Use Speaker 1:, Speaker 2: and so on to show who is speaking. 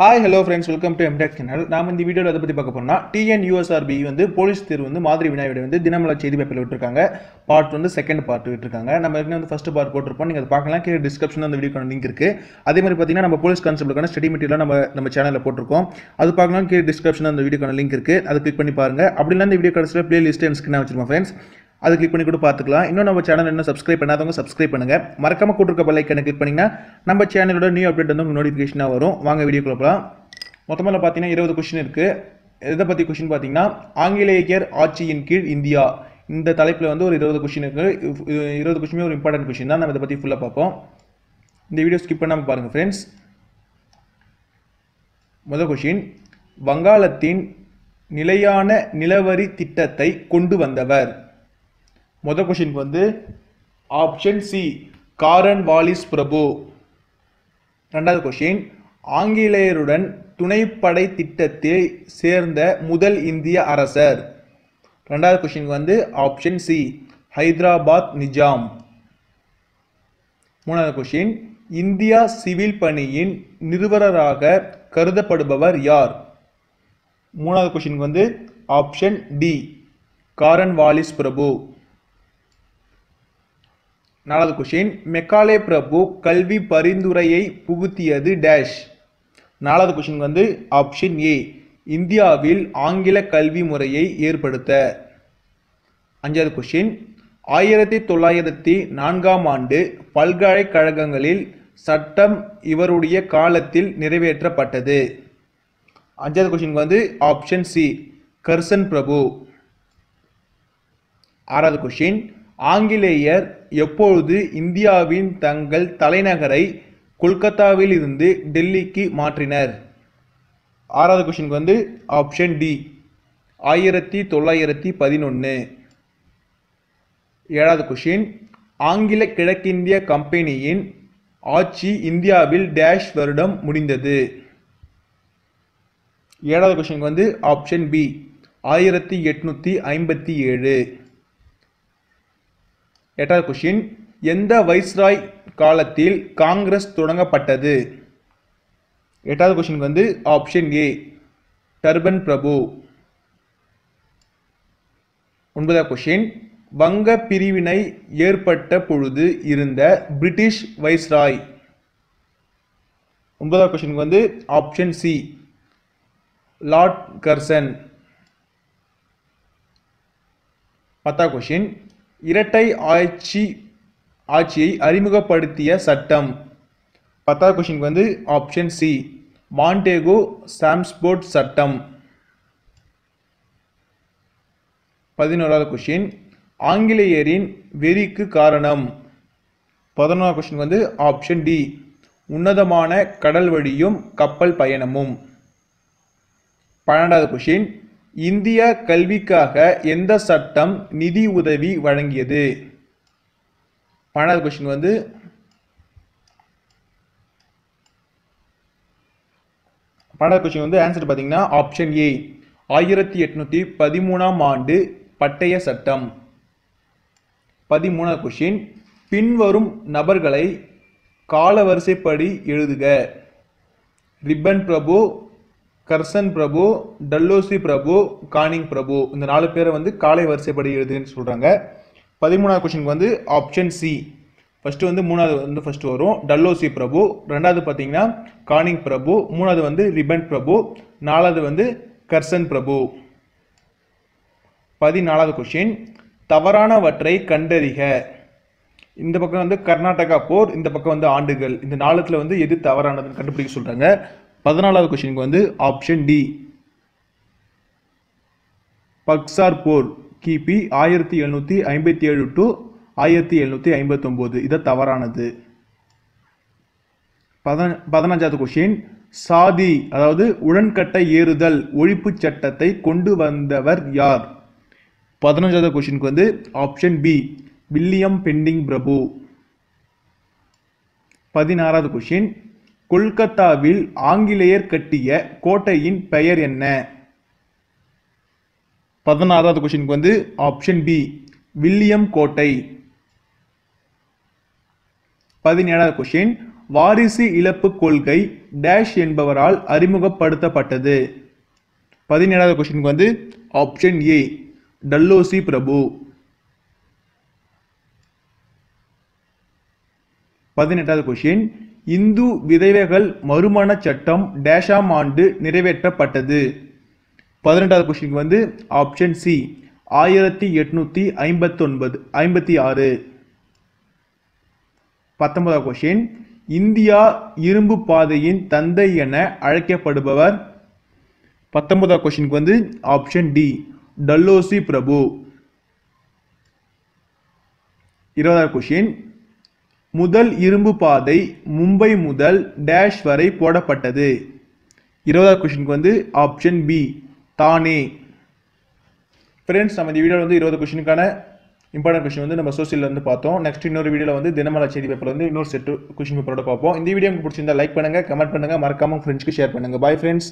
Speaker 1: hi hello friends welcome to M Tech channel நாம் இந்த வீடியோவில் அதை பற்றி பார்க்க போனால் டிஎன் யூஎஸ்ஆர்பி வந்து போலீஸ் தேர்வு வந்து மாதிரி விநாயகர் வந்து தினமலர் செய்தி பேப்பரில் விட்டுருக்காங்க பார்ட் வந்து செகண்ட் பார்ட் விட்டுருக்காங்க நம்ம என்ன வந்து ஃபஸ்ட் பார்ட் போட்டிருப்போம் நீங்கள் அதை பார்க்கலாம் கீழே டிஸ்கிரிப்ஷனில் அந்த வீடியோக்கான லிங்க் இருக்குது அதே மாதிரி பார்த்தீங்கன்னா நம்ம போலீஸ் கான்ஸ்டபிளுக்கான ஸ்டடி மெட்டீரியல் நம்ம நம்ம சேனலில் போட்டிருக்கோம் அது பார்க்கலாம் கீழே டிஸ்கிரிப்ஷனில் அந்த வீடியோக்கான லிங்க் இருக்குது அதை கிளிக் பண்ணி பாருங்கள் அப்படிலாம் இந்த வீடியோ கடைசியில் பிளேலிஸ்ட் எனக்கு ஸ்கிரீனாக வச்சிருக்கோம் ஃப்ரெண்ட்ஸ் அது கிளிக் பண்ணி கூட பார்த்துக்கலாம் இன்னும் நம்ம சேனல் இன்னும் சப்ஸ்கிரைப் பண்ணாதவங்க சப்ஸ்கிரைப் பண்ணுங்கள் மறக்காமல் கூட்டிருக்க பல்லைக்கனை கிளிக் பண்ணிங்கன்னா நம்ம சேனலோட நியூ அப்டேட் வந்து நோட்டிஃபிகேஷனாக வரும் வாங்க வீடியோ கொடுக்கலாம் மொத்தமாக பார்த்தீங்கன்னா இருபது கொஷின் இருக்குது எதை பற்றி கொஷின் பார்த்தீங்கன்னா ஆங்கிலேயர் ஆட்சியின் கீழ் இந்தியா இந்த தலைப்பில் வந்து ஒரு இருபது கொஷின் இருக்குது இருபது கொஷினுமே ஒரு இம்பார்ட்டன்ட் கொஷின் தான் நம்ம இதை பற்றி ஃபுல்லாக பார்ப்போம் இந்த வீடியோ ஸ்கிப் பண்ணாமல் பாருங்கள் ஃப்ரெண்ட்ஸ் முதல் கொஷின் வங்காளத்தின் நிலையான நிலவரி திட்டத்தை கொண்டு வந்தவர் மொதல் கொஷின்க்கு வந்து ஆப்ஷன் சி காரன் வாலிஸ் பிரபு ரெண்டாவது கொஷின் ஆங்கிலேயருடன் துணைப்படை திட்டத்தில் சேர்ந்த முதல் இந்திய அரசர் ரெண்டாவது கொஷின் வந்து ஆப்ஷன் சி ஹைதராபாத் நிஜாம் மூணாவது கொஷின் இந்தியா சிவில் பணியின் நிறுவனராக கருதப்படுபவர் யார் மூணாவது கொஷின் வந்து ஆப்ஷன் டி காரன் வாலிஸ் பிரபு நாலாவது கொஷின் மெக்காலே பிரபு கல்வி பரிந்துரையை புகுத்தியது டேஷ் நாலாவது கொஷின் வந்து ஆப்ஷன் ஏ இந்தியாவில் ஆங்கில கல்வி முறையை ஏற்படுத்த அஞ்சாவது கொஷின் ஆயிரத்தி தொள்ளாயிரத்தி நான்காம் ஆண்டு பல்கலைக்கழகங்களில் சட்டம் இவருடைய காலத்தில் நிறைவேற்றப்பட்டது அஞ்சாவது கொஷின் வந்து ஆப்ஷன் சி கர்சன் பிரபு ஆறாவது கொஷின் ஆங்கிலேயர் எப்பொழுது இந்தியாவின் தங்கள் தலைநகரை கொல்கத்தாவில் இருந்து டெல்லிக்கு மாற்றினர் ஆறாவது கொஷினுக்கு வந்து ஆப்ஷன் டி ஆயிரத்தி தொள்ளாயிரத்தி பதினொன்று ஏழாவது கொஷின் ஆங்கில கிழக்கிந்திய கம்பெனியின் ஆட்சி இந்தியாவில் டேஷ் வருடம் முடிந்தது ஏழாவது கொஷினுக்கு வந்து ஆப்ஷன் பி ஆயிரத்தி எட்நூற்றி ஐம்பத்தி ஏழு எட்டாவது கொஷின் எந்த வைஸ்ராய் காலத்தில் காங்கிரஸ் தொடங்கப்பட்டது எட்டாவது கொஷினுக்கு வந்து ஆப்ஷன் ஏ டர்பன் பிரபு ஒன்பதாவது கொஷின் வங்க பிரிவினை ஏற்பட்ட பொழுது இருந்த பிரிட்டிஷ் வைஸ்ராய் ஒன்பதாவது கொஷினுக்கு வந்து ஆப்ஷன் சி லார்ட் கர்சன் பத்தாவது கொஷின் இரட்டை ஆட்சி ஆட்சியை அறிமுகப்படுத்திய சட்டம் பத்தாவது கொஷினுக்கு வந்து ஆப்ஷன் சி மாண்டேகோ சாம்ஸ்போர்ட் சட்டம் பதினோராவது கொஷின் ஆங்கிலேயரின் வெறிக்கு காரணம் பதினோராவது கொஷின் வந்து ஆப்ஷன் டி உன்னதமான கடல் வழியும் கப்பல் பயணமும் பன்னெண்டாவது கொஷின் இந்தியா கல்விக்காக எந்த சட்டம் நிதி உதவி வழங்கியது பன்னெண்டாவது கொஸ்டின் வந்து பன்னெண்டாவது கொஸ்டின் வந்து ஆன்சர் பார்த்தீங்கன்னா ஆப்ஷன் ஏ ஆயிரத்தி எட்நூற்றி பதிமூணாம் ஆண்டு பட்டய சட்டம் பதிமூணாவது கொஷின் பின்வரும் நபர்களை காலவரிசைப்படி எழுதுக ரிப்பன் பிரபு கர்சன் பிரபு டல்லோசி பிரபு கானிங் பிரபு இந்த நாலு பேரை வந்து காலை வரிசைப்படி எழுதுன்னு சொல்கிறாங்க பதிமூணாவது கொஷினுக்கு வந்து ஆப்ஷன் சி ஃபஸ்ட்டு வந்து மூணாவது வந்து ஃபஸ்ட்டு வரும் டல்லோசி பிரபு ரெண்டாவது பார்த்தீங்கன்னா கானிங் பிரபு மூணாவது வந்து ரிபன் பிரபு நாலாவது வந்து கர்சன் பிரபு பதினாலாவது கொஷின் தவறானவற்றை கண்டறிக இந்த பக்கம் வந்து கர்நாடகா போர் இந்த பக்கம் வந்து ஆண்டுகள் இந்த நாளத்தில் வந்து எது தவறானதுன்னு கண்டுபிடிக்க சொல்கிறாங்க பதினாலாவது கொஷினுக்கு வந்து ஆப்ஷன் டி பக்சார் போர் கிபி ஆயிரத்தி எழுநூற்றி ஐம்பத்தி ஏழு டு ஆயிரத்தி எழுநூற்றி ஐம்பத்தொம்போது இது தவறானது பதன பதினஞ்சாவது கொஷின் சாதி அதாவது உடன்கட்டை ஏறுதல் ஒழிப்பு சட்டத்தை கொண்டு வந்தவர் யார் பதினஞ்சாவது கொஷினுக்கு வந்து ஆப்ஷன் பி வில்லியம் பெண்டிங் பிரபு பதினாறாவது கொஷின் கொல்கத்தாவில் ஆங்கிலேயர் கட்டிய கோட்டையின் பெயர் என்ன பதினாறாவது கொஸ்டினுக்கு வந்து ஆப்ஷன் பி வில்லியம் கோட்டை பதினேழாவது கொஸ்டின் வாரிசு இழப்பு கொள்கை டேஷ் என்பவரால் அறிமுகப்படுத்தப்பட்டது பதினேழாவது கொஸ்டினுக்கு வந்து ஆப்ஷன் ஏ டல்லோசி பிரபு பதினெட்டாவது கொஸ்டின் இந்து விதவைகள் மறுமண சட்டம் டேஷாம் ஆண்டு நிறைவேற்றப்பட்டது பதினெட்டாவது கொஸ்டின் வந்து ஆப்ஷன் சி ஆயிரத்தி எட்நூற்றி ஐம்பத்தொன்பது ஐம்பத்தி ஆறு பத்தொன்பதாவது கொஸ்டின் இந்தியா இரும்பு பாதையின் தந்தை என அழைக்கப்படுபவர் பத்தொன்பதாவது கொஸ்டினுக்கு வந்து ஆப்ஷன் டி டல்லோசி பிரபு இருபதாவது கொஷின் முதல் இரும்பு பாதை மும்பை முதல் டேஷ் வரை போடப்பட்டது இருபதாவது கொஷினுக்கு வந்து ஆப்ஷன் பி தானே ஃப்ரெண்ட்ஸ் நம்ம இந்த வீடியோவில் வந்து இருபது கொஷினுக்கான இம்பார்ட்டன்ட் கொஷின் வந்து நம்ம சோசியலில் வந்து பார்த்தோம் நெக்ஸ்ட் இன்னொரு வீடியோவில் வந்து தினமலர் செய்தி பேப்பர் வந்து இன்னொரு செட்டு கொஷின் பேப்பரோட பார்ப்போம் இந்த வீடியோ உங்களுக்கு பிடிச்சிருந்தா லைக் பண்ணுங்கள் கமெண்ட் பண்ணுங்கள் மறக்காமல் ஃப்ரெண்ட்ஸ்க்கு ஷேர் பண்ணுங்கள் பாய் ஃப்ரெண்ட்ஸ்